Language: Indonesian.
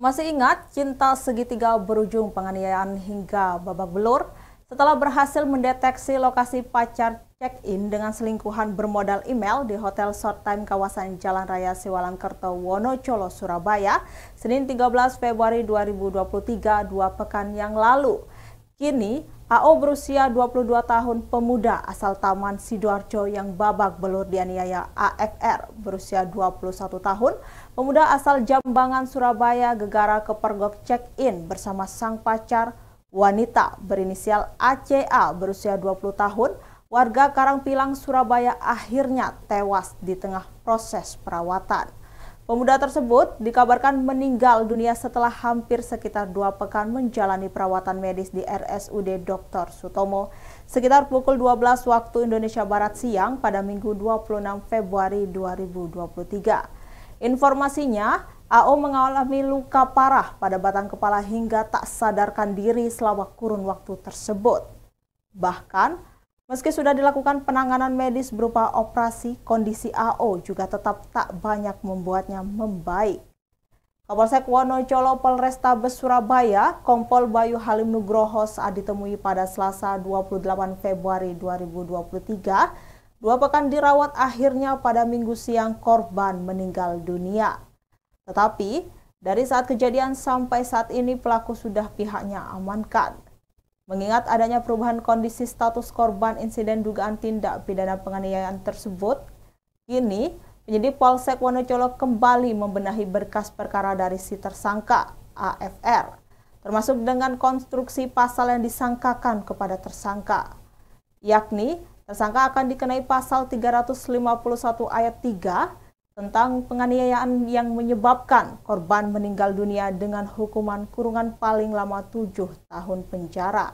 Masih ingat cinta segitiga berujung penganiayaan hingga babak belur? Setelah berhasil mendeteksi lokasi pacar check-in dengan selingkuhan bermodal email di Hotel Short Time kawasan Jalan Raya Kerto Wonocolo, Surabaya, Senin 13 Februari 2023, dua pekan yang lalu. Kini, AO berusia 22 tahun pemuda asal Taman Sidoarjo yang babak belur dianiaya AFR berusia 21 tahun, pemuda asal Jambangan Surabaya gegara kepergok check-in bersama sang pacar wanita berinisial ACA berusia 20 tahun, warga Karangpilang Surabaya akhirnya tewas di tengah proses perawatan. Pemuda tersebut dikabarkan meninggal dunia setelah hampir sekitar dua pekan menjalani perawatan medis di RSUD Dr. Sutomo sekitar pukul 12 waktu Indonesia Barat siang pada Minggu 26 Februari 2023. Informasinya, AO mengalami luka parah pada batang kepala hingga tak sadarkan diri selama kurun waktu tersebut. Bahkan, Meski sudah dilakukan penanganan medis berupa operasi, kondisi AO juga tetap tak banyak membuatnya membaik. Kapolsek Wonocolo Polrestabes Surabaya, Kompol Bayu Halim Nugroho saat ditemui pada Selasa 28 Februari 2023, dua pekan dirawat akhirnya pada minggu siang korban meninggal dunia. Tetapi, dari saat kejadian sampai saat ini pelaku sudah pihaknya amankan. Mengingat adanya perubahan kondisi status korban insiden dugaan tindak pidana penganiayaan tersebut, kini penyidik Polsek Wonocolo kembali membenahi berkas perkara dari si tersangka AFR, termasuk dengan konstruksi pasal yang disangkakan kepada tersangka. Yakni, tersangka akan dikenai pasal 351 ayat 3 tentang penganiayaan yang menyebabkan korban meninggal dunia dengan hukuman kurungan paling lama tujuh tahun penjara.